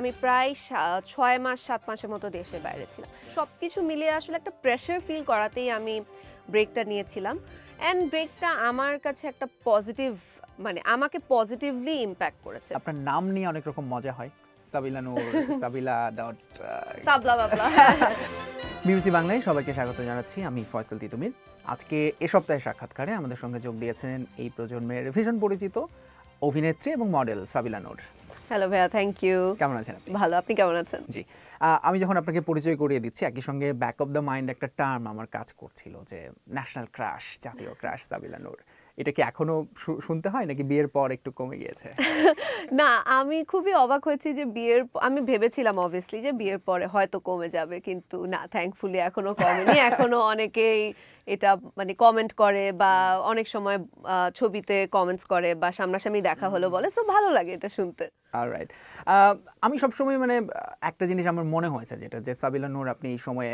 আমি প্রায় ছয় মাস সাত মাসের মতো দেশের বাইরে ছিলাম সব কিছু মিলিয়ে আসলে একটা প্রেশার ফিল করাতেই আমি ব্রেকটা নিয়েছিলাম অ্যান্ড ব্রেকটা আমার কাছে একটা পজিটিভ মানে আমাকে পজিটিভলি ইম্প্যাক্ট করেছে আপনার নাম নিয়ে অনেক রকম মজা হয় সাবিলা নূর সাবিলা ডট সাবলা বাবলা বিবিসি বাংলায় সবাইকে স্বাগত জানাচ্ছি আমি ফয়সল তিতুমির আজকে এ সপ্তাহে সাক্ষাৎকারে আমাদের সঙ্গে যোগ দিয়েছেন এই প্রজন্মের ভীষণ পরিচিত অভিনেত্রী এবং মডেল সাবিলা নূর হ্যালো ভাইয়া থ্যাংক ইউ কেমন আছেন আপনি ভালো আপনি কেমন আছেন জি আমি যখন আপনাকে পরিচয় করিয়ে দিচ্ছি একই সঙ্গে ব্যাক অফ দ্য মাইন্ড একটা টার্ম আমার কাজ করছিল যে ন্যাশনাল ক্রাশ জাতীয় ক্রাশ সাবিলা নূর এটা কি এখনো শুনতে হয় নাকি বিয়ের পর একটু কমে গিয়েছে না আমি খুবই অবাক হয়েছি যে বিয়ের আমি ভেবেছিলাম অবভিয়াসলি যে বিয়ের পরে হয়তো কমে যাবে কিন্তু না থ্যাঙ্কফুলি এখনো কমেনি এখনো অনেকেই এটা মানে কমেন্ট করে বা অনেক সময় ছবিতে কমেন্টস করে বা সামনাসামনি দেখা হলো বলে সো ভালো লাগে এটা শুনতে অলরাইট আমি সবসময় মানে একটা জিনিস আমার মনে হয়েছে যেটা যে সাবিলা নূর আপনি এই সময়ে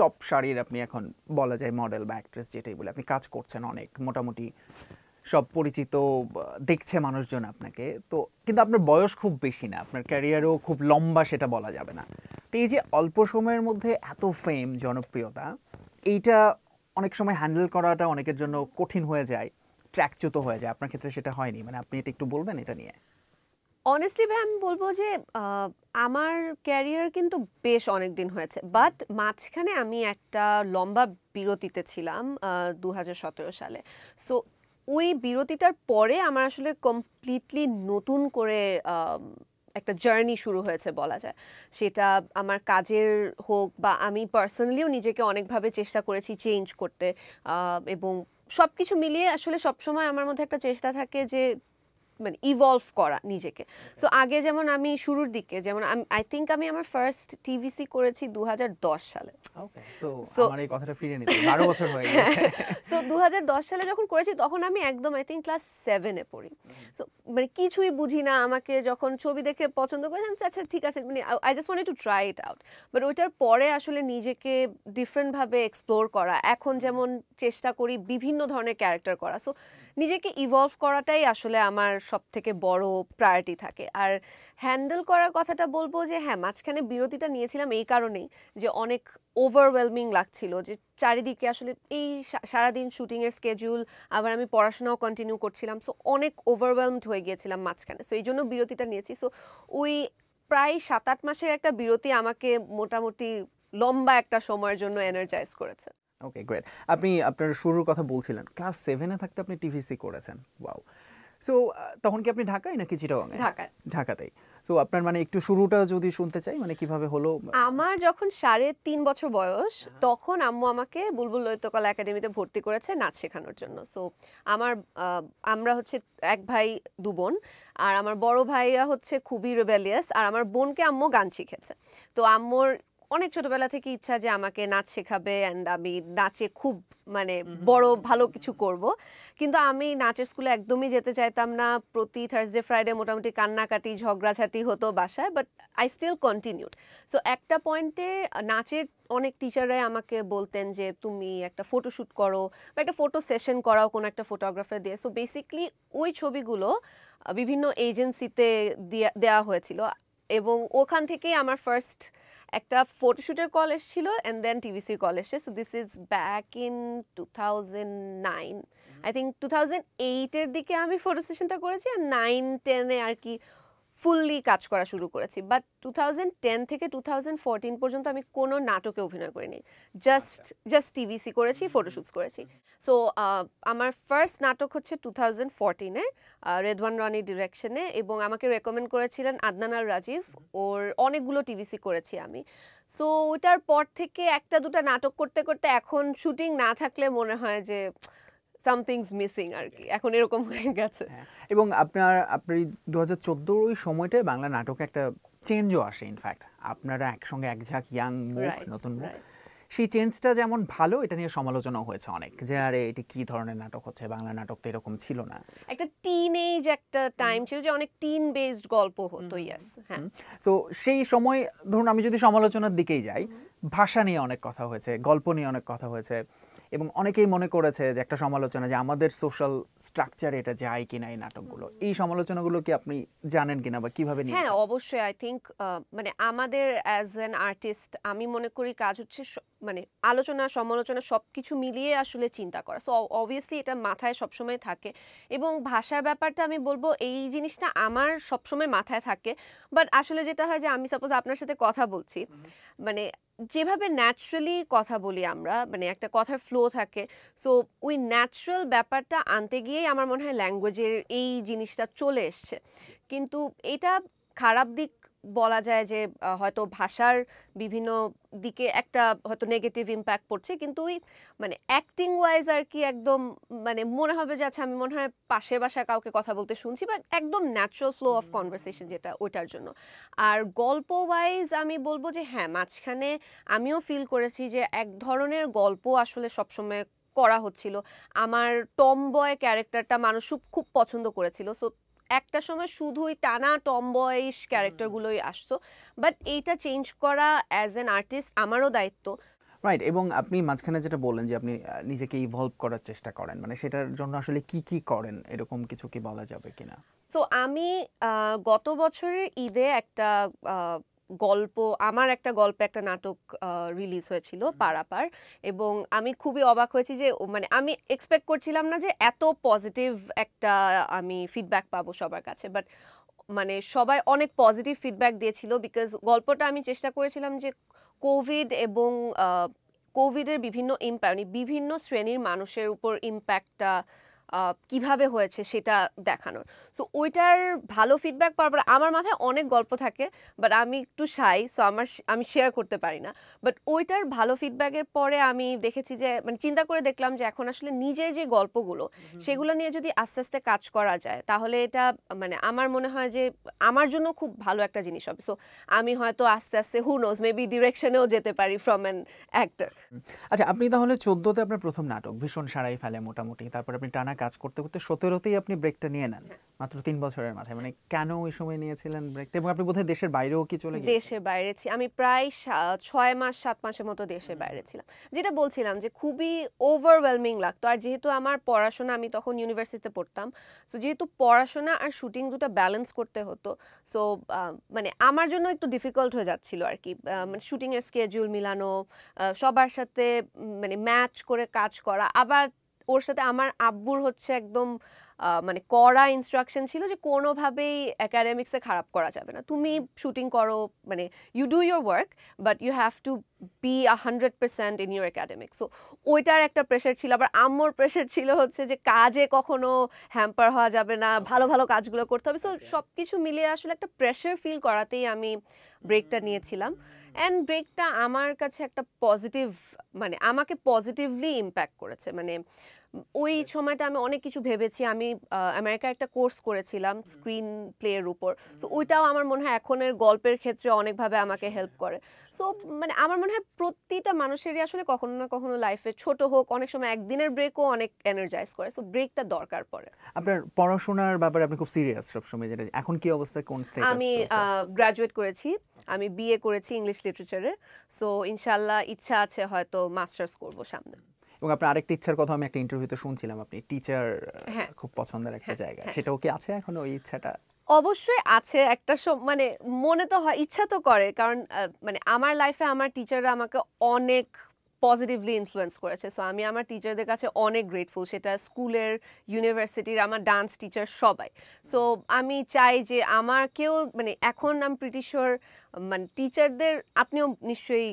টপ শাড়ির আপনি এখন বলা যায় মডেল বা অ্যাক্ট্রেস যেটাই বলে আপনি কাজ করছেন অনেক মোটামুটি সব পরিচিত দেখছে মানুষজন আপনাকে তো কিন্তু আপনার বয়স খুব বেশি না আপনার ক্যারিয়ারও খুব লম্বা সেটা বলা যাবে না তো এই যে অল্প সময়ের মধ্যে এত ফেম জনপ্রিয়তা এইটা অনেক সময় হ্যান্ডেল করাটা অনেকের জন্য কঠিন হয়ে যায় ট্র্যাকচ্যুত হয়ে যায় আপনার ক্ষেত্রে সেটা হয়নি মানে আপনি এটা একটু বলবেন এটা নিয়ে অনেস্টলি ভাই আমি বলবো যে আমার ক্যারিয়ার কিন্তু বেশ অনেক দিন হয়েছে বাট মাঝখানে আমি একটা লম্বা বিরতিতে ছিলাম দু সালে সো ওই বিরতিটার পরে আমার আসলে কমপ্লিটলি নতুন করে একটা জার্নি শুরু হয়েছে বলা যায় সেটা আমার কাজের হোক বা আমি পার্সোনালিও নিজেকে অনেকভাবে চেষ্টা করেছি চেঞ্জ করতে এবং সব কিছু মিলিয়ে আসলে সবসময় আমার মধ্যে একটা চেষ্টা থাকে যে মানে ইভলভ করা নিজেকে সো আগে যেমন আমি শুরুর দিকে যেমন আই থিঙ্ক আমি আমার ফার্স্ট টিভিসি করেছি দু সালে সো দু সালে যখন করেছি তখন আমি একদম আই থিঙ্ক ক্লাস সেভেনে পড়ি সো মানে কিছুই বুঝি না আমাকে যখন ছবি দেখে পছন্দ করেছি আমি আচ্ছা ঠিক আছে মানে I just want to try it out but ওইটার পরে আসলে নিজেকে ডিফারেন্টভাবে এক্সপ্লোর করা এখন যেমন চেষ্টা করি বিভিন্ন ধরনের ক্যারেক্টার করা সো নিজেকে ইভলভ করাটাই আসলে আমার সব থেকে বড় প্রায়োরিটি থাকে আর হ্যান্ডেল করার কথাটা বলবো যে হ্যাঁ মাঝখানে বিরতিটা নিয়েছিলাম এই কারণেই যে অনেক ওভারওয়েলমিং লাগছিল যে চারিদিকে আসলে এই সারাদিন শুটিংয়ের স্কেডিউল আবার আমি পড়াশোনাও কন্টিনিউ করছিলাম সো অনেক ওভারওয়েলমড হয়ে গিয়েছিলাম মাঝখানে সো এই জন্য বিরতিটা নিয়েছি সো ওই প্রায় সাত আট মাসের একটা বিরতি আমাকে মোটামুটি লম্বা একটা সময়ের জন্য এনার্জাইজ করেছে ওকে গ্রেট আপনি আপনার শুরুর কথা বলছিলেন ক্লাস সেভেনে থাকতে আপনি টিভিসি করেছেন ওয়াও সো তখন কি আপনি ঢাকায় নাকি চিটাগাংয়ে ঢাকায় ঢাকাতেই সো আপনার মানে একটু শুরুটা যদি শুনতে চাই মানে কিভাবে হলো আমার যখন সাড়ে তিন বছর বয়স হ্যাঁ। তখন আম্মু আমাকে বুলবুল ললিতকলা একাডেমিতে ভর্তি করেছে নাচ শেখানোর জন্য সো আমার আমরা হচ্ছে এক ভাই দু বোন আর আমার বড় ভাইয়া হচ্ছে খুবই রেবেলিয়াস আর আমার বোনকে আম্মু গান শিখেছে তো আম্মুর অনেক ছোটবেলা থেকে ইচ্ছা যে আমাকে নাচ শেখাবে অ্যান্ড আমি নাচে খুব মানে বড় ভালো কিছু করব কিন্তু আমি নাচের স্কুলে একদমই যেতে চাইতাম না প্রতি থার্সডে ফ্রাইডে মোটামুটি কান্নাকাটি ঝগড়াঝাটি হতো বাসায় but I still continued so একটা পয়েন্টে নাচের অনেক টিচাররাই আমাকে বলতেন যে তুমি একটা ফটোশ্যুট করো বা একটা ফটো সেশন করাও কোনো একটা ফটোগ্রাফার দিয়ে সো বেসিকলি ওই ছবিগুলো বিভিন্ন এজেন্সিতে দেওয়া হয়েছিল এবং ওখান থেকেই আমার ফার্স্ট একটা ফটোশ্যুটের কল এসেছিল অ্যান্ড দেন টিভিসির কল এসে so this is back in two thousand nine I think two thousand এইটের দিকে আমি ফটো সেশনটা করেছি আর নাইন টেনে আর কি ফুললি কাজ করা শুরু করেছি বাট টু থাউজেন্ড টেন থেকে টু থাউজেন্ড পর্যন্ত আমি কোনো নাটকে অভিনয় করিনি জাস্ট জাস্ট টিভিসি করেছি ফটোশ্যুটস করেছি সো আমার ফার্স্ট নাটক হচ্ছে টু থাউজেন্ড ফোরটিনে রেদওয়ান রনি ডিরেকশনে এবং আমাকে রেকমেন্ড করেছিলেন আদনান আল রাজীব ওর অনেকগুলো টিভিসি করেছি আমি সো ওটার পর থেকে একটা দুটা নাটক করতে করতে এখন শুটিং না থাকলে মনে হয় যে সামথিংস মিসিং আর কি এখন এরকম হয়ে গেছে হ্যাঁ। এবং আপনার আপনি দু হাজার ওই সময়টায় বাংলা নাটকে একটা চেঞ্জও আসে ইনফ্যাক্ট আপনারা একসঙ্গে এক ঝাঁক ইয়াং মুখ নতুন মুখ সেই চেঞ্জটা যেমন ভালো এটা নিয়ে সমালোচনা হয়েছে অনেক যে আরে এটি কি ধরনের নাটক হচ্ছে বাংলা নাটক তো এরকম ছিল না একটা টিনেজ একটা টাইম ছিল যে অনেক টিন বেসড গল্প হতো ইয়াস হ্যাঁ সো সেই সময় ধরুন আমি যদি সমালোচনার দিকেই যাই ভাষা নিয়ে অনেক কথা হয়েছে গল্প নিয়ে অনেক কথা হয়েছে এবং অনেকেই মনে করেছে যে একটা সমালোচনা যে আমাদের সোশ্যাল স্ট্রাকচার এটা যায় কিনা এই নাটকগুলো এই সমালোচনাগুলো কি আপনি জানেন কিনা বা কিভাবে হ্যাঁ অবশ্যই আই থিঙ্ক মানে আমাদের অ্যাজ অ্যান আর্টিস্ট আমি মনে করি কাজ হচ্ছে মানে আলোচনা সমালোচনা সব কিছু মিলিয়ে আসলে চিন্তা করা সো অবভিয়াসলি এটা মাথায় সবসময় থাকে এবং ভাষার ব্যাপারটা আমি বলবো এই জিনিসটা আমার সবসময় মাথায় থাকে বাট আসলে যেটা হয় যে আমি সাপোজ আপনার সাথে কথা বলছি মানে যেভাবে ন্যাচারালি কথা বলি আমরা মানে একটা কথার ফ্লো থাকে সো ওই ন্যাচারাল ব্যাপারটা আনতে গিয়েই আমার মনে হয় ল্যাঙ্গুয়েজের এই জিনিসটা চলে এসছে কিন্তু এটা খারাপ দিক বলা যায় যে হয়তো ভাষার বিভিন্ন দিকে একটা হয়তো নেগেটিভ ইম্প্যাক্ট পড়ছে কিন্তু ওই মানে অ্যাক্টিং ওয়াইজ আর কি একদম মানে মনে হবে যে আচ্ছা আমি মনে হয় পাশে বাসা কাউকে কথা বলতে শুনছি বা একদম ন্যাচারাল ফ্লো অফ কনভারসেশন যেটা ওইটার জন্য আর গল্প ওয়াইজ আমি বলবো যে হ্যাঁ মাঝখানে আমিও ফিল করেছি যে এক ধরনের গল্প আসলে সবসময় করা হচ্ছিল আমার টম বয় ক্যারেক্টারটা মানুষ খুব পছন্দ করেছিল সো একটা সময় শুধুই টানা টমবয়েস ক্যারেক্টারগুলোই আসতো বাট এইটা চেঞ্জ করা অ্যাজ অ্যান আর্টিস্ট আমারও দায়িত্ব রাইট এবং আপনি মাঝখানে যেটা বলেন যে আপনি নিজেকে ইভলভ করার চেষ্টা করেন মানে সেটার জন্য আসলে কি কি করেন এরকম কিছু কি বলা যাবে কিনা সো আমি গত বছরের ঈদে একটা গল্প আমার একটা গল্প একটা নাটক রিলিজ হয়েছিল পারাপার এবং আমি খুবই অবাক হয়েছি যে মানে আমি এক্সপেক্ট করছিলাম না যে এত পজিটিভ একটা আমি ফিডব্যাক পাবো সবার কাছে বাট মানে সবাই অনেক পজিটিভ ফিডব্যাক দিয়েছিল বিকজ গল্পটা আমি চেষ্টা করেছিলাম যে কোভিড এবং কোভিডের বিভিন্ন ইম্প্যাক্ট মানে বিভিন্ন শ্রেণীর মানুষের উপর ইম্প্যাক্টটা কিভাবে হয়েছে সেটা দেখানোর সো ওইটার ভালো ফিডব্যাক পাওয়ার পরে আমার মাথায় অনেক গল্প থাকে বাট আমি একটু সাই সো আমার আমি শেয়ার করতে পারি না বাট ওইটার ভালো ফিডব্যাকের পরে আমি দেখেছি যে মানে চিন্তা করে দেখলাম যে এখন আসলে নিজের যে গল্পগুলো সেগুলো নিয়ে যদি আস্তে আস্তে কাজ করা যায় তাহলে এটা মানে আমার মনে হয় যে আমার জন্য খুব ভালো একটা জিনিস হবে সো আমি হয়তো আস্তে আস্তে হু নোজ মেবি ডিরেকশনেও যেতে পারি ফ্রম অ্যান অ্যাক্টার আচ্ছা আপনি তাহলে চোদ্দতে আপনার প্রথম নাটক ভীষণ সারাই ফেলে মোটামুটি তারপর আপনি টানা কাজ করতে করতে সতেরোতেই আপনি ব্রেকটা নিয়ে নেন মাত্র তিন বছরের মাথায় মানে কেন ওই সময় নিয়েছিলেন ব্রেকটা এবং আপনি বোধহয় দেশের বাইরেও কি চলে দেশের বাইরে আমি প্রায় ছয় মাস সাত মাসের মতো দেশের বাইরে ছিলাম যেটা বলছিলাম যে খুবই ওভারওয়েলমিং লাগতো আর যেহেতু আমার পড়াশোনা আমি তখন ইউনিভার্সিটিতে পড়তাম সো যেহেতু পড়াশোনা আর শুটিং দুটো ব্যালেন্স করতে হতো সো মানে আমার জন্য একটু ডিফিকাল্ট হয়ে যাচ্ছিল আর কি মানে শুটিংয়ের স্কেজুল মিলানো সবার সাথে মানে ম্যাচ করে কাজ করা আবার ওর সাথে আমার আব্বুর হচ্ছে একদম মানে করা ইনস্ট্রাকশন ছিল যে কোনোভাবেই অ্যাকাডেমিক্সে খারাপ করা যাবে না তুমি শুটিং করো মানে you do your work but you have to be a hundred percent in your academics so ওইটার একটা প্রেশার ছিল আবার আমার প্রেশার ছিল হচ্ছে যে কাজে কখনো হ্যাম্পার হওয়া যাবে না ভালো ভালো কাজগুলো করতে হবে সো সব কিছু মিলিয়ে আসলে একটা প্রেশার ফিল করাতেই আমি ব্রেকটা mm. নিয়েছিলাম অ্যান্ড ব্রেকটা আমার কাছে একটা পজিটিভ মানে আমাকে পজিটিভলি ইম্প্যাক্ট করেছে মানে ওই সময়টা আমি অনেক কিছু ভেবেছি আমি আমেরিকা একটা কোর্স করেছিলাম স্ক্রিন এর উপর সো ওইটাও আমার মনে হয় এখনের গল্পের ক্ষেত্রে অনেকভাবে আমাকে হেল্প আচ্ছা। করে সো মানে আমার মনে হয় প্রতিটা মানুষেরই আসলে কখনো না কখনো লাইফে ছোট হোক অনেক সময় একদিনের ব্রেকও অনেক এনার্জাইজ করে সো ব্রেকটা দরকার পড়ে আপনার পড়াশোনার ব্যাপারে আপনি খুব সিরিয়াস সবসময় যেটা এখন কি অবস্থা কোন স্টেজ আমি গ্রাজুয়েট করেছি আমি বিএ করেছি ইংলিশ লিটারেচারে সো ইনশাল্লাহ ইচ্ছা আছে হয়তো মাস্টার্স করব সামনে এবং আপনার আরেকটা ইচ্ছার কথা আমি একটা ইন্টারভিউতে শুনছিলাম আপনি টিচার হ্যাঁ। খুব পছন্দের একটা হ্যাঁ, জায়গা হ্যাঁ। সেটাও কি আছে এখন ওই ইচ্ছাটা অবশ্যই আছে একটা মানে মনে তো হয় ইচ্ছা তো করে কারণ মানে আমার লাইফে আমার টিচাররা আমাকে অনেক পজিটিভলি ইনফ্লুয়েন্স করেছে সো আমি আমার টিচারদের কাছে অনেক গ্রেটফুল সেটা স্কুলের ইউনিভার্সিটির আমার ডান্স টিচার সবাই সো আমি চাই যে আমার কেউ মানে এখন আমি প্রিটিশর মানে টিচারদের আপনিও নিশ্চয়ই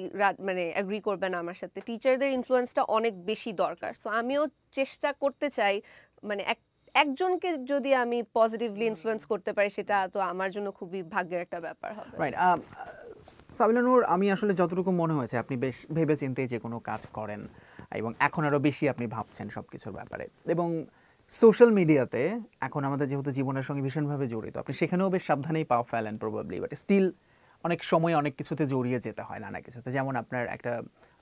মানে অ্যাগ্রি করবেন আমার সাথে টিচারদের ইনফ্লুয়েন্সটা অনেক বেশি দরকার সো আমিও চেষ্টা করতে চাই মানে এক একজনকে যদি আমি পজিটিভলি ইনফ্লুয়েন্স করতে পারি সেটা তো আমার জন্য খুবই ভাগ্যের একটা ব্যাপার হবে রাইট um, সাবিলানুর আমি আসলে যতটুকু মনে হয়েছে আপনি বেশ ভেবে চিন্তেই যে কোনো কাজ করেন এবং এখন আরও বেশি আপনি ভাবছেন সব কিছুর ব্যাপারে এবং সোশ্যাল মিডিয়াতে এখন আমাদের যেহেতু জীবনের সঙ্গে ভীষণভাবে জড়িত আপনি সেখানেও বেশ সাবধানেই পাও ফেলেন প্রবাবলি বাট স্টিল অনেক সময় অনেক কিছুতে জড়িয়ে যেতে হয় নানা কিছুতে যেমন আপনার একটা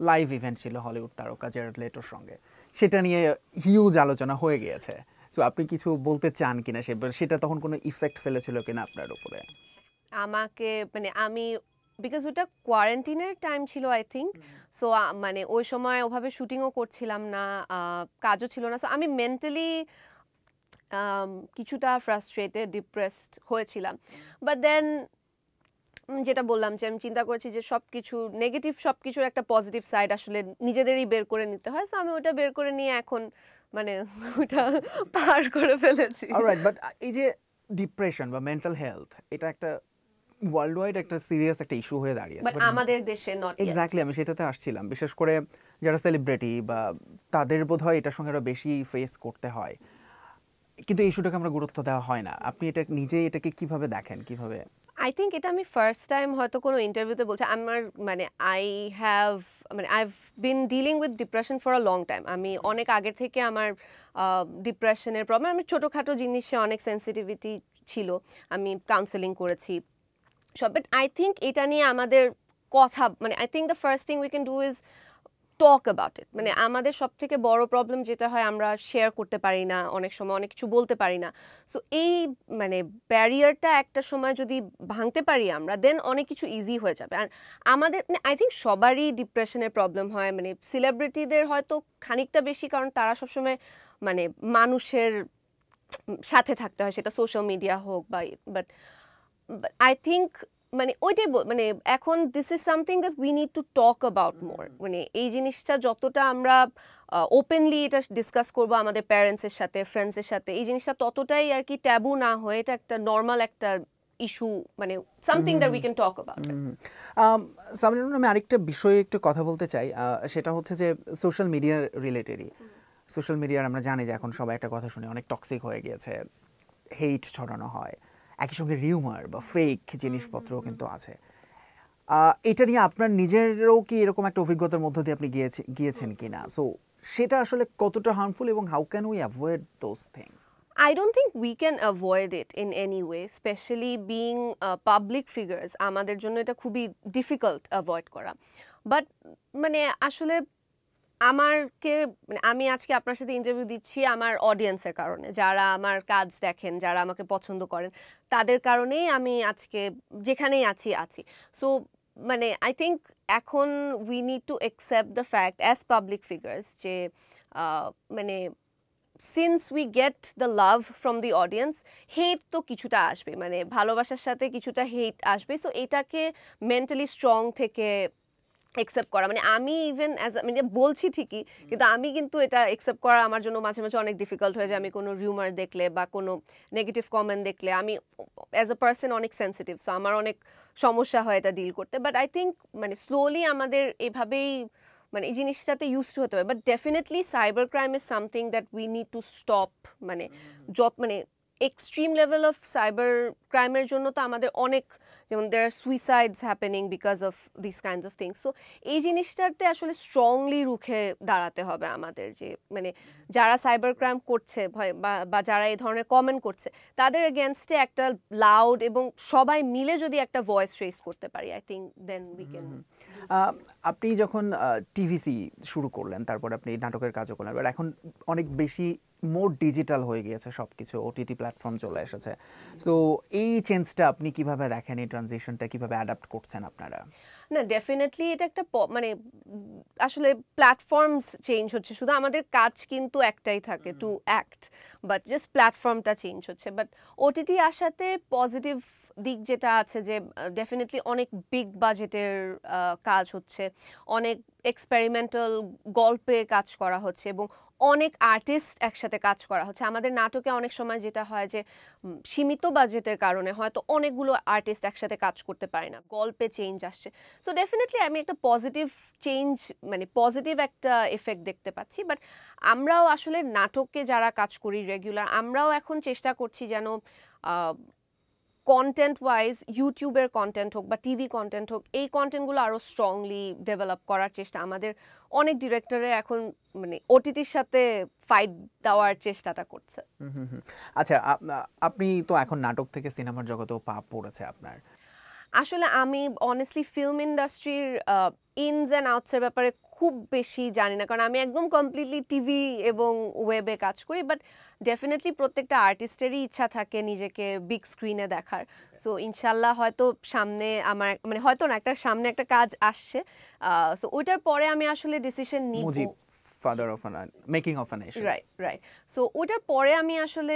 লাইভ ইভেন্ট ছিল হলিউড তারকা জেরাড লেটোর সঙ্গে সেটা নিয়ে হিউজ আলোচনা হয়ে গিয়েছে সো আপনি কিছু বলতে চান কিনা সে সেটা তখন কোনো ইফেক্ট ফেলেছিল কিনা আপনার উপরে আমাকে মানে আমি বিকজ ওটা কোয়ারেন্টিনের টাইম ছিল আই থিঙ্ক সো মানে ওই সময় ওভাবে শুটিংও করছিলাম না কাজও ছিল না সো আমি মেন্টালি কিছুটা ফ্রাস্ট্রেটেড ডিপ্রেসড হয়েছিলাম বাট দেন যেটা বললাম যে আমি চিন্তা করেছি যে সব কিছু নেগেটিভ সব কিছুর একটা পজিটিভ সাইড আসলে নিজেদেরই বের করে নিতে হয় সো আমি ওটা বের করে নিয়ে এখন মানে ওটা পার করে ফেলেছি বাট এই যে ডিপ্রেশন বা মেন্টাল হেলথ এটা একটা ওয়ার্ল্ড একটা সিরিয়াস একটা ইস্যু হয়ে দাঁড়িয়েছে আমাদের দেশে নট এক্স্যাক্টলি আমি সেটাতে আসছিলাম বিশেষ করে যারা সেলিব্রিটি বা তাদের বোধহয় এটার সঙ্গে আরো বেশি ফেস করতে হয় কিন্তু ইস্যুটাকে আমরা গুরুত্ব দেওয়া হয় না আপনি এটা নিজে এটাকে কিভাবে দেখেন কিভাবে আই থিঙ্ক এটা আমি ফার্স্ট টাইম হয়তো কোনো ইন্টারভিউতে বলছি আমার মানে আই হ্যাভ মানে I have been dealing with depression for a long time আমি অনেক আগের থেকে আমার ডিপ্রেশনের প্রবলেম আমি ছোটোখাটো জিনিসে অনেক সেন্সিটিভিটি ছিল আমি কাউন্সেলিং করেছি সব বাট আই থিঙ্ক এটা নিয়ে আমাদের কথা মানে I think the first thing we can do is talk about it মানে আমাদের সব থেকে বড় প্রবলেম যেটা হয় আমরা শেয়ার করতে পারি না অনেক সময় অনেক কিছু বলতে পারি না সো এই মানে ব্যারিয়ারটা একটা সময় যদি ভাঙতে পারি আমরা দেন অনেক কিছু ইজি হয়ে যাবে আর আমাদের মানে আই থিঙ্ক সবারই ডিপ্রেশনের প্রবলেম হয় মানে সেলিব্রিটিদের হয়তো খানিকটা বেশি কারণ তারা সবসময় মানে মানুষের সাথে থাকতে হয় সেটা সোশ্যাল মিডিয়া হোক বা বাট আই থিঙ্ক মানে ওইটাই মানে এখন this is something that we need to talk about more মানে এই জিনিসটা যতটা আমরা ওপেনলি এটা ডিসকাস করবো আমাদের প্যারেন্টসের সাথে ফ্রেন্ডসের সাথে এই জিনিসটা ততটাই আর কি ট্যাবু না হয়ে এটা একটা নর্মাল একটা ইস্যু মানে something that we can talk about সামনে আমি আরেকটা বিষয়ে একটু কথা বলতে চাই সেটা হচ্ছে যে সোশ্যাল মিডিয়ার রিলেটেডই সোশ্যাল মিডিয়ার আমরা জানি যে এখন সবাই একটা কথা শুনি অনেক টক্সিক হয়ে গিয়েছে হেইট ছড়ানো হয় একই সঙ্গে রিউমার বা ফেক জিনিসপত্রও কিন্তু আছে এটা নিয়ে আপনার নিজেরও কি এরকম একটা অভিজ্ঞতার মধ্য দিয়ে আপনি গিয়েছে গিয়েছেন কি না সো সেটা আসলে কতটা হার্মফুল এবং how can we avoid those things I don't think we can avoid it in any way, especially being uh, public figures. আমাদের জন্য এটা খুবই ডিফিকাল্ট avoid করা। বাট মানে আসলে আমারকে মানে আমি আজকে আপনার সাথে ইন্টারভিউ দিচ্ছি আমার অডিয়েন্সের কারণে যারা আমার কাজ দেখেন যারা আমাকে পছন্দ করেন তাদের কারণেই আমি আজকে যেখানেই আছি আছি সো মানে আই থিঙ্ক এখন we need to accept the fact as public figures যে মানে since we get the love from the audience hate তো কিছুটা আসবে মানে ভালোবাসার সাথে কিছুটা হেট আসবে সো এটাকে মেন্টালি স্ট্রং থেকে অ্যাকসেপ্ট করা মানে আমি ইভেন অ্যাজ মানে বলছি ঠিকই কিন্তু আমি কিন্তু এটা অ্যাকসেপ্ট করা আমার জন্য মাঝে মাঝে অনেক ডিফিকাল্ট হয়ে যায় আমি কোনো রিউমার দেখলে বা কোনো নেগেটিভ কমেন্ট দেখলে আমি অ্যাজ এ পার্সন অনেক সেন্সিটিভ সো আমার অনেক সমস্যা হয় এটা ডিল করতে বাট আই থিঙ্ক মানে স্লোলি আমাদের এভাবেই মানে এই জিনিসটাতে ইউজ হতে হবে but definitely cyber crime is something that we need to stop মানে যত মানে এক্সট্রিম লেভেল অফ সাইবার ক্রাইমের জন্য তো আমাদের অনেক যেমন there suicides happening because of this kinds of things so এই জিনিসটাতে আসলে স্ট্রংলি রুখে দাঁড়াতে হবে আমাদের যে মানে যারা সাইবার ক্রাইম করছে বা যারা এই ধরনের কমেন্ট করছে তাদের এগেনস্টে একটা লাউড এবং সবাই মিলে যদি একটা ভয়েস রেস করতে পারি I think then we can আপনি যখন টিভিসি শুরু করলেন তারপর আপনি নাটকের কাজও করলেন এখন অনেক বেশি মোর ডিজিটাল হয়ে গিয়েছে সব কিছু ওটিটি প্ল্যাটফর্ম চলে এসেছে সো এই চেঞ্জটা আপনি কিভাবে দেখেন এই ট্রানজিশনটা কিভাবে অ্যাডাপ্ট করছেন আপনারা না ডেফিনেটলি এটা একটা মানে আসলে প্ল্যাটফর্মস চেঞ্জ হচ্ছে শুধু আমাদের কাজ কিন্তু একটাই থাকে টু অ্যাক্ট বাট জাস্ট প্ল্যাটফর্মটা চেঞ্জ হচ্ছে বাট ওটিটি আসাতে পজিটিভ দিক যেটা আছে যে ডেফিনেটলি অনেক বিগ বাজেটের কাজ হচ্ছে অনেক এক্সপেরিমেন্টাল গল্পে কাজ করা হচ্ছে এবং অনেক আর্টিস্ট একসাথে কাজ করা হচ্ছে আমাদের নাটকে অনেক সময় যেটা হয় যে সীমিত বাজেটের কারণে হয়তো অনেকগুলো আর্টিস্ট একসাথে কাজ করতে পারে না গল্পে চেঞ্জ আসছে সো ডেফিনেটলি আমি একটা পজিটিভ চেঞ্জ মানে পজিটিভ একটা এফেক্ট দেখতে পাচ্ছি বাট আমরাও আসলে নাটকে যারা কাজ করি রেগুলার আমরাও এখন চেষ্টা করছি যেন কন্টেন্ট ওয়াইজ ইউটিউবের কন্টেন্ট হোক বা টিভি কন্টেন্ট হোক এই কন্টেন্টগুলো আরও স্ট্রংলি ডেভেলপ করার চেষ্টা আমাদের অনেক ডিরেক্টরে এখন মানে ওটিটির সাথে ফাইট দেওয়ার চেষ্টাটা করছে আচ্ছা আপনি তো এখন নাটক থেকে সিনেমার জগতেও পা পড়েছে আপনার আসলে আমি অনেস্টলি ফিল্ম ইন্ডাস্ট্রির ইনস অ্যান্ড আউটসের ব্যাপারে খুব বেশি জানি না কারণ আমি একদম কমপ্লিটলি টিভি এবং ওয়েবে কাজ করি বাট ডেফিনেটলি প্রত্যেকটা আর্টিস্টেরই ইচ্ছা থাকে নিজেকে বিগ স্ক্রিনে দেখার সো ইনশাল্লাহ হয়তো সামনে আমার মানে হয়তো না একটা সামনে একটা কাজ আসছে সো ওইটার পরে আমি আসলে ডিসিশন নিই father of making of nation right right so ওটার পরে আমি আসলে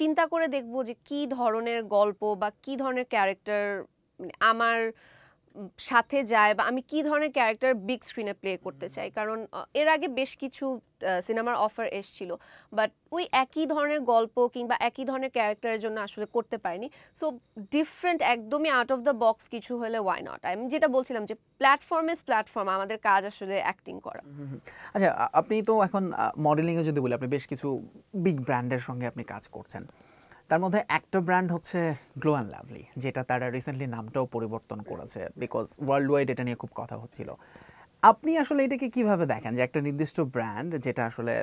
চিন্তা করে দেখব যে কি ধরনের গল্প বা কি ধরনের ক্যারেক্টার মানে আমার সাথে যায় বা আমি কি ধরনের ক্যারেক্টার বিগ স্ক্রিনে প্লে করতে চাই কারণ এর আগে বেশ কিছু সিনেমার অফার এসেছিল বাট ওই একই ধরনের গল্প কিংবা একই ধরনের ক্যারেক্টারের জন্য আসলে করতে পারিনি সো ডিফারেন্ট একদমই আউট অফ দ্য বক্স কিছু হলে ওয়াই নট আমি যেটা বলছিলাম যে প্ল্যাটফর্ম ইজ প্ল্যাটফর্ম আমাদের কাজ আসলে অ্যাক্টিং করা আচ্ছা আপনি তো এখন মডেলিংয়ে যদি বলি আপনি বেশ কিছু বিগ ব্র্যান্ডের সঙ্গে আপনি কাজ করছেন তার মধ্যে একটা ব্র্যান্ড হচ্ছে গ্লো অ্যান্ড লাভলি যেটা তারা রিসেন্টলি নামটাও পরিবর্তন করেছে বিকজ ওয়ার্ল্ড ওয়াইড এটা নিয়ে খুব কথা হচ্ছিল আপনি আসলে এটাকে কিভাবে দেখেন যে একটা নির্দিষ্ট ব্র্যান্ড যেটা আসলে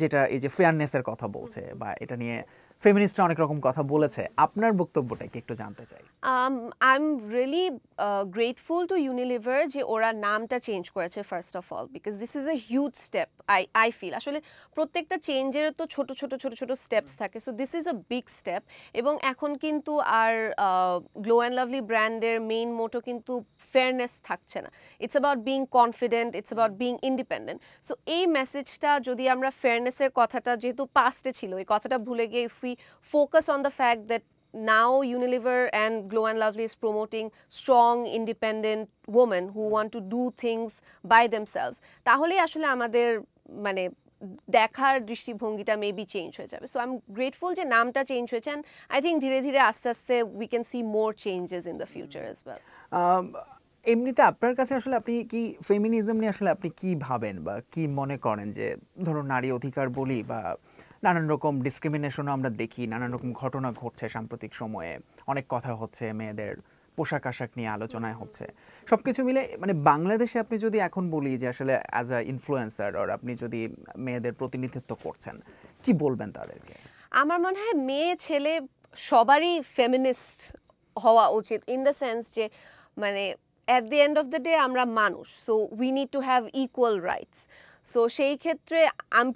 যেটা এই যে ফেয়ারনেসের কথা বলছে বা এটা নিয়ে ফেমিনিস্টরা অনেক রকম কথা বলেছে আপনার বক্তব্যটা একটু জানতে চাই I am really grateful to Unilever যে ওরা নামটা চেঞ্জ করেছে first of all because this is a huge step I I feel আসলে প্রত্যেকটা চেঞ্জের তো ছোট ছোট ছোট ছোট স্টেপস থাকে so this is a big step এবং এখন কিন্তু আর গ্লো অ্যান্ড লাভলি ব্র্যান্ডের মেইন মোটো কিন্তু ফেয়ারনেস থাকছে না it's about being confident it's about being independent so এই মেসেজটা যদি আমরা ফেয়ারনেসের কথাটা যেহেতু পাস্টে ছিল এই কথাটা ভুলে গিয়ে we focus on the fact that now Unilever and Glow and Lovely is promoting strong independent women who want to do things by themselves তাহলে আসলে আমাদের মানে দেখার দৃষ্টিভঙ্গিটা মেবি চেঞ্জ হয়ে যাবে সো আই এম গ্রেটফুল যে নামটা চেঞ্জ হয়েছে অ্যান্ড আই থিঙ্ক ধীরে ধীরে আস্তে আস্তে we can see more changes in the future as well এমনিতে আপনার কাছে আসলে আপনি কি ফেমিনিজম নিয়ে আসলে আপনি কি ভাবেন বা কি মনে করেন যে ধরুন নারী অধিকার বলি বা নানান রকম ডিসক্রিমিনেশনও আমরা দেখি নানান রকম ঘটনা ঘটছে সাম্প্রতিক সময়ে অনেক কথা হচ্ছে মেয়েদের পোশাক আশাক নিয়ে আলোচনায় হচ্ছে সব কিছু মিলে মানে বাংলাদেশে আপনি যদি এখন বলি যে আসলে অ্যাজ আ ইনফ্লুয়েন্সার আর আপনি যদি মেয়েদের প্রতিনিধিত্ব করছেন কি বলবেন তাদেরকে আমার মনে হয় মেয়ে ছেলে সবারই ফেমিনিস্ট হওয়া উচিত ইন দ্য সেন্স যে মানে at the end of the day আমরা মানুষ so we need to have equal rights so সেই ক্ষেত্রে আই এম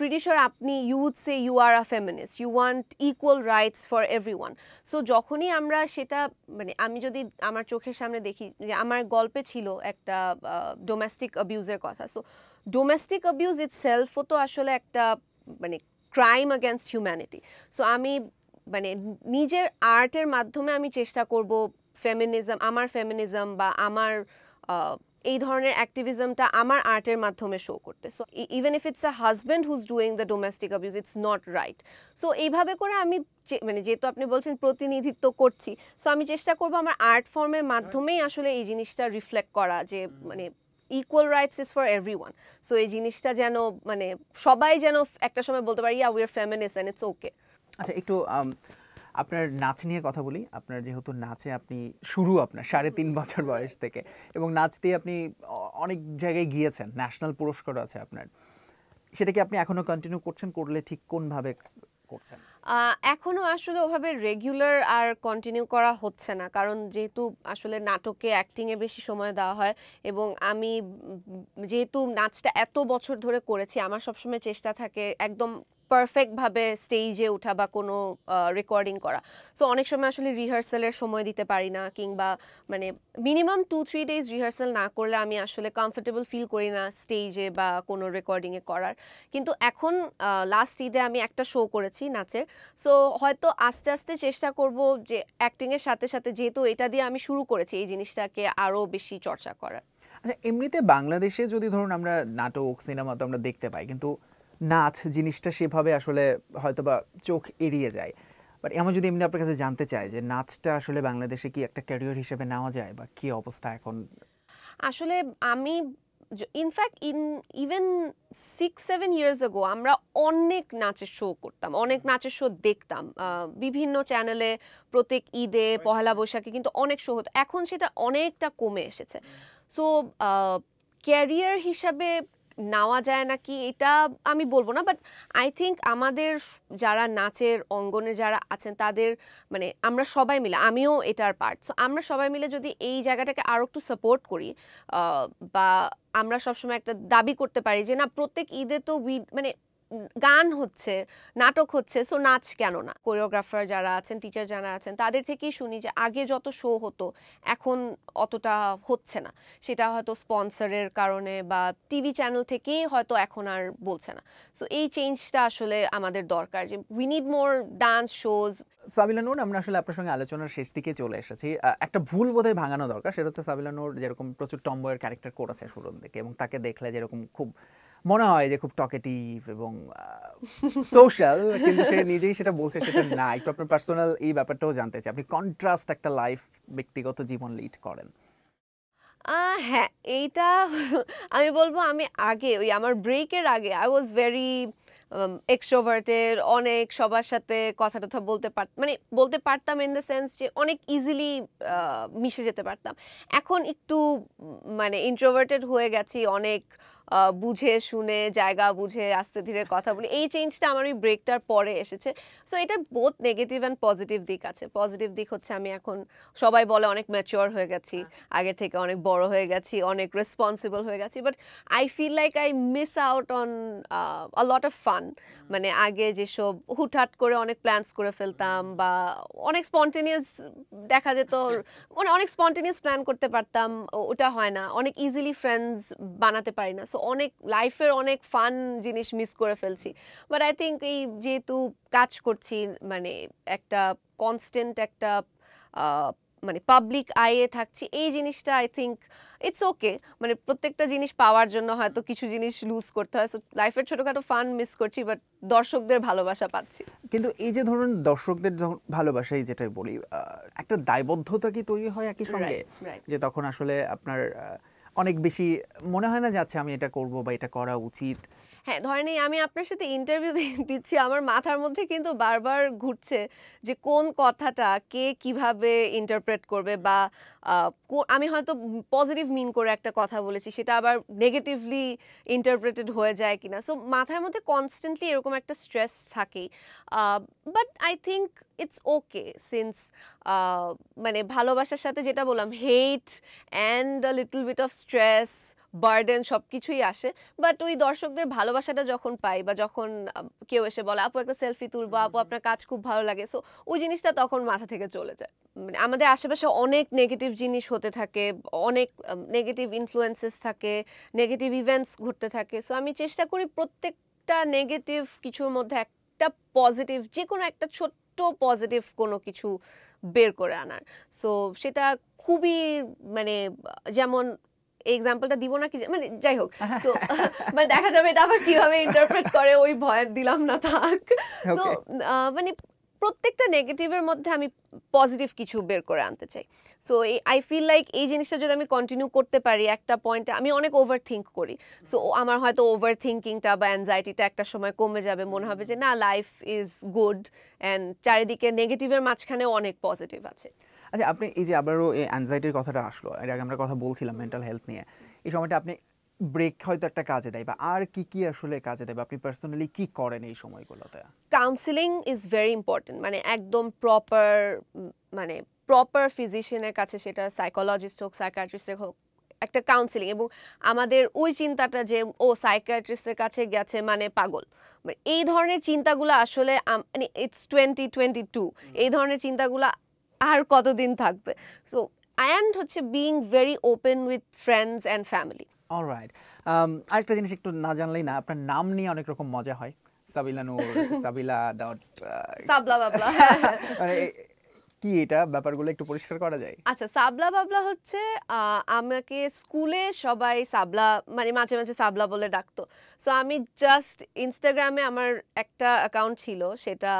আপনি you would say you are a feminist you want equal rights for every one so যখনই আমরা সেটা মানে আমি যদি আমার চোখের সামনে দেখি যে আমার গল্পে ছিল একটা ডোমেস্টিক অ্যাবিউজের কথা সো ডোমেস্টিক অ্যাবিউজ ইট সেলফও তো আসলে একটা মানে ক্রাইম অ্যাগেনস্ট হিউম্যানিটি সো আমি মানে নিজের আর্টের মাধ্যমে আমি চেষ্টা করব ফেমিনিজম আমার ফেমিনিজম বা আমার এই ধরনের অ্যাক্টিভিজমটা আমার আর্টের মাধ্যমে শো করতে so even if it's a husband who's doing the domestic abuse it's not right so এইভাবে করে আমি মানে যেহেতু আপনি বলছেন প্রতিনিধিত্ব করছি সো আমি চেষ্টা করবো আমার আর্ট ফর্মের মাধ্যমেই আসলে এই জিনিসটা রিফ্লেক্ট করা যে মানে equal rights is for every one so এই জিনিসটা যেন মানে সবাই যেন একটা সময় বলতে পারি yeah we are families and it's okay আচ্ছা একটু আপনার নাচ নিয়ে কথা বলি আপনার যেহেতু নাচে আপনি শুরু আপনার সাড়ে তিন বছর বয়স থেকে এবং নাচ দিয়ে আপনি অনেক জায়গায় গিয়েছেন ন্যাশনাল পুরস্কারও আছে আপনার সেটা কি আপনি এখনও কন্টিনিউ করছেন করলে ঠিক কোনভাবে করছেন এখনো আসলে ওভাবে রেগুলার আর কন্টিনিউ করা হচ্ছে না কারণ যেহেতু আসলে নাটকে অ্যাক্টিং এ বেশি সময় দেওয়া হয় এবং আমি যেহেতু নাচটা এত বছর ধরে করেছি আমার সবসময় চেষ্টা থাকে একদম পারফেক্টভাবে স্টেজে ওঠা বা কোনো রেকর্ডিং করা সো অনেক সময় আসলে রিহার্সালের সময় দিতে পারি না কিংবা মানে minimum two three days rehearsal না করলে আমি আসলে কমফোর্টেবল ফিল করি না স্টেজে বা কোনো রেকর্ডিংয়ে করার কিন্তু এখন লাস্ট ঈদে আমি একটা শো করেছি নাচের সো হয়তো আস্তে আস্তে চেষ্টা করব যে অ্যাক্টিংয়ের সাথে সাথে যেহেতু এটা দিয়ে আমি শুরু করেছি এই জিনিসটাকে আরও বেশি চর্চা করার আচ্ছা এমনিতে বাংলাদেশে যদি ধরুন আমরা নাটক সিনেমা তো আমরা দেখতে পাই কিন্তু নাচ জিনিসটা সেভাবে আসলে হয়তোবা চোখ এড়িয়ে যায় বাট এমন যদি এমনি আপনার কাছে জানতে চাই যে নাচটা আসলে বাংলাদেশে কি একটা ক্যারিয়ার হিসেবে নেওয়া যায় বা কি অবস্থা এখন আসলে আমি in fact in even six seven years ago আমরা অনেক নাচের শো করতাম অনেক নাচের শো দেখতাম বিভিন্ন চ্যানেলে প্রত্যেক ঈদে পহেলা বৈশাখে কিন্তু অনেক শো হতো এখন সেটা অনেকটা কমে এসেছে সো ক্যারিয়ার হিসাবে নেওয়া যায় নাকি এটা আমি বলবো না বাট আই থিঙ্ক আমাদের যারা নাচের অঙ্গনে যারা আছেন তাদের মানে আমরা সবাই মিলে আমিও এটার পার্ট সো আমরা সবাই মিলে যদি এই জায়গাটাকে আরও একটু সাপোর্ট করি বা আমরা সবসময় একটা দাবি করতে পারি যে না প্রত্যেক ঈদে তো উই মানে গান হচ্ছে নাটক হচ্ছে সো নাচ কেন না কোরিওগ্রাফার যারা আছেন টিচার যারা আছেন তাদের থেকেই শুনি যে আগে যত শো হতো এখন অতটা হচ্ছে না সেটা হয়তো স্পন্সরের কারণে বা টিভি চ্যানেল থেকেই হয়তো এখন আর বলছে না সো এই চেঞ্জটা আসলে আমাদের দরকার যে we need more dance shows Sabila আমরা আসলে আপনার সঙ্গে আলোচনার শেষ দিকে চলে এসেছি একটা ভুল বোধহয় ভাঙানো দরকার সেটা হচ্ছে সাবিলা যেরকম প্রচুর টম্বয়ের ক্যারেক্টার করেছে শুরুর দিকে এবং তাকে দেখলে যেরকম খুব মনে হয় যে খুব টকেটিভ এবং সোশ্যাল কিন্তু সে নিজেই সেটা বলছে সেটা না একটু আপনার পার্সোনাল এই ব্যাপারটাও জানতে চাই আপনি কন্ট্রাস্ট একটা লাইফ ব্যক্তিগত জীবন লিড করেন হ্যাঁ এইটা আমি বলবো আমি আগে ওই আমার ব্রেকের আগে আই ওয়াজ ভেরি এক্সোভার্টের অনেক সবার সাথে কথা টথা বলতে পার মানে বলতে পারতাম ইন দ্য সেন্স যে অনেক ইজিলি মিশে যেতে পারতাম এখন একটু মানে ইন্ট্রোভার্টেড হয়ে গেছি অনেক বুঝে শুনে জায়গা বুঝে আস্তে ধীরে কথা বলি এই চেঞ্জটা আমার ওই ব্রেকটার পরে এসেছে সো এটা বোধ নেগেটিভ অ্যান্ড পজিটিভ দিক আছে পজিটিভ দিক হচ্ছে আমি এখন সবাই বলে অনেক ম্যাচিওর হয়ে গেছি হ্যাঁ। আগের থেকে অনেক বড় হয়ে গেছি অনেক রেসপন্সিবল হয়ে গেছি but I feel like I miss out on a lot of fun মানে আগে যেসব হুটহাট করে অনেক প্ল্যান্স করে ফেলতাম বা অনেক স্পন্টেনিয়াস দেখা যেত মানে অনেক স্পন্টেনিয়াস প্ল্যান করতে পারতাম ওটা হয় না অনেক ইজিলি ফ্রেন্ডস বানাতে পারি না সো অনেক লাইফের অনেক ফান জিনিস মিস করে ফেলছি বাট আই থিঙ্ক এই যেহেতু কাজ করছি মানে একটা কনস্ট্যান্ট একটা মানে পাবলিক আয়ে থাকছি এই জিনিসটা আই থিঙ্ক ইটস ওকে মানে প্রত্যেকটা জিনিস পাওয়ার জন্য হয়তো কিছু জিনিস লুজ করতে হয় সো লাইফের ছোটোখাটো ফান মিস করছি বাট দর্শকদের ভালোবাসা পাচ্ছি কিন্তু এই যে ধরুন দর্শকদের যখন ভালোবাসাই যেটাই বলি একটা দায়বদ্ধতা কি তৈরি হয় একই সঙ্গে যে তখন আসলে আপনার অনেক বেশি মনে হয় না যে আচ্ছা আমি এটা করব বা এটা করা উচিত হ্যাঁ ধরেন এই আমি আপনার সাথে ইন্টারভিউ দিচ্ছি আমার মাথার মধ্যে কিন্তু বারবার ঘুরছে যে কোন কথাটা কে কিভাবে ইন্টারপ্রেট করবে বা আমি হয়তো পজিটিভ মিন করে একটা কথা বলেছি সেটা আবার নেগেটিভলি ইন্টারপ্রেটেড হয়ে যায় কিনা সো মাথার মধ্যে কনস্ট্যান্টলি এরকম একটা স্ট্রেস থাকেই but I think it's okay since মানে ভালোবাসার সাথে যেটা বললাম hate and a little bit of stress burden সব কিছুই আসে বাট ওই দর্শকদের ভালোবাসাটা যখন পাই বা যখন কেউ এসে বলে আপু একটা সেলফি তুলবো আপু আপনার কাজ খুব ভালো লাগে সো ওই জিনিসটা তখন মাথা থেকে চলে যায় মানে আমাদের আশেপাশে অনেক নেগেটিভ জিনিস হতে থাকে অনেক নেগেটিভ ইনফ্লুয়েন্সেস থাকে নেগেটিভ ইভেন্টস ঘুরতে থাকে সো আমি চেষ্টা করি প্রত্যেকটা নেগেটিভ কিছুর মধ্যে একটা পজিটিভ যে কোনো একটা ছোট্ট পজিটিভ কোনো কিছু বের করে আনার সো সেটা খুবই মানে যেমন এক্সাম্পলটা দিব না কি মানে যাই হোক সো মানে দেখা যাবে এটা আবার কিভাবে ইন্টারপ্রেট করে ওই ভয় দিলাম না থাক তো মানে প্রত্যেকটা নেগেটিভের মধ্যে আমি পজিটিভ কিছু বের করে আনতে চাই সো এই আই ফিল লাইক এই জিনিসটা যদি আমি কন্টিনিউ করতে পারি একটা পয়েন্টে আমি অনেক ওভার থিঙ্ক করি সো আমার হয়তো ওভার থিঙ্কিংটা বা অ্যাংজাইটিটা একটা সময় কমে যাবে মনে হবে যে না লাইফ ইজ গুড অ্যান্ড চারিদিকে নেগেটিভের মাঝখানে অনেক পজিটিভ আছে আচ্ছা আপনি এই যে আবারও এই অ্যাংজাইটির কথাটা আসলো এর আগে আমরা কথা বলছিলাম মেন্টাল হেলথ নিয়ে এই সময়টা আপনি ব্রেক হয়তো একটা কাজে দেয় বা আর কি কি আসলে কাজে দেয় আপনি পার্সোনালি কি করেন এই সময়গুলোতে কাউন্সিলিং ইজ ভেরি ইম্পর্টেন্ট মানে একদম প্রপার মানে প্রপার ফিজিশিয়ানের কাছে সেটা সাইকোলজিস্ট হোক সাইকাট্রিস্টের হোক একটা কাউন্সিলিং এবং আমাদের ওই চিন্তাটা যে ও সাইকিয়াট্রিস্টের কাছে গেছে মানে পাগল মানে এই ধরনের চিন্তাগুলো আসলে মানে ইটস টোয়েন্টি টোয়েন্টি টু এই ধরনের চিন্তাগুলো আর কতদিন থাকবে সো অ্যান্ড হচ্ছে being very open with friends and family alright আরেকটা জিনিস একটু না জানলেই না আপনার নাম নিয়ে অনেক রকম মজা হয় সাবিলা নূর সাবিলা ডট uh, সাবলা বাবলা মানে কি এটা ব্যাপারগুলো একটু পরিষ্কার করা যায় আচ্ছা সাবলা বাবলা হচ্ছে আমাকে স্কুলে সবাই সাবলা মানে মাঝে মাঝে সাবলা বলে ডাকতো সো আমি জাস্ট ইনস্টাগ্রামে আমার একটা অ্যাকাউন্ট ছিল সেটা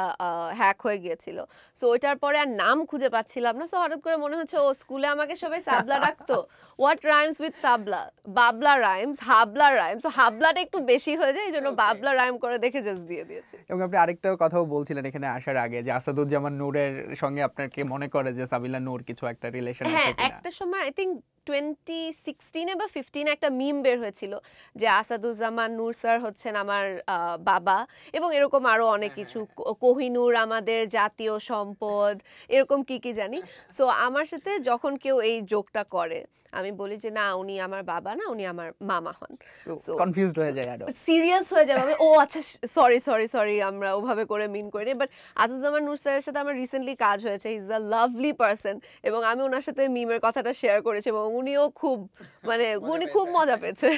হ্যাক হয়ে গিয়েছিল সো ওইটার পরে আর নাম খুঁজে পাচ্ছিলাম না সো হঠাৎ করে মনে হচ্ছে ও স্কুলে আমাকে সবাই সাবলা ডাকতো হোয়াট রাইমস উইথ সাবলা বাবলা রাইমস হাবলা রাইমস সো হাবলাটা একটু বেশি হয়ে যায় এই জন্য বাবলা রাইম করে দেখে জাস্ট দিয়ে দিয়েছি এবং আপনি আরেকটা কথাও বলছিলেন এখানে আসার আগে যে আসাদুজ্জামান নূরের সঙ্গে আপনার অনেকে মনে করে যে সাবিলা নূর কিছু একটা রিলেশন আছে হ্যাঁ একটা সময় আই থিংক টোয়েন্টি সিক্সটিনে বা ফিফটিনে একটা মিম বের হয়েছিল যে আসাদুজ্জামান নূর স্যার হচ্ছেন আমার বাবা এবং এরকম আরও অনেক হ্যাঁ, কিছু হ্যাঁ, হ্যাঁ। কোহিনুর আমাদের জাতীয় সম্পদ এরকম কি কি জানি সো আমার সাথে যখন কেউ এই জোকটা করে আমি বলি যে না উনি আমার বাবা না উনি আমার মামা হন কনফিউজড হয়ে যায় আরো সিরিয়াস হয়ে যাবে ও আচ্ছা সরি সরি সরি আমরা ওভাবে করে মিন করি বাট আসাদুজ্জামান নূর স্যারের সাথে আমার রিসেন্টলি কাজ হয়েছে ইজ আ লাভলি পারসন এবং আমি ওনার সাথে মিমের কথাটা শেয়ার করেছি এবং উনিও খুব মানে উনি খুব মজা হ্যাঁ। পেয়েছে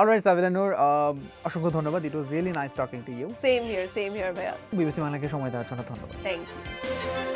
অলরাইট নূর um, অসংখ্য ধন্যবাদ it was really nice talking to you same here same here ভাইয়া বিবিসি বাংলাকে সময় দেওয়ার জন্য ধন্যবাদ থ্যাংক ইউ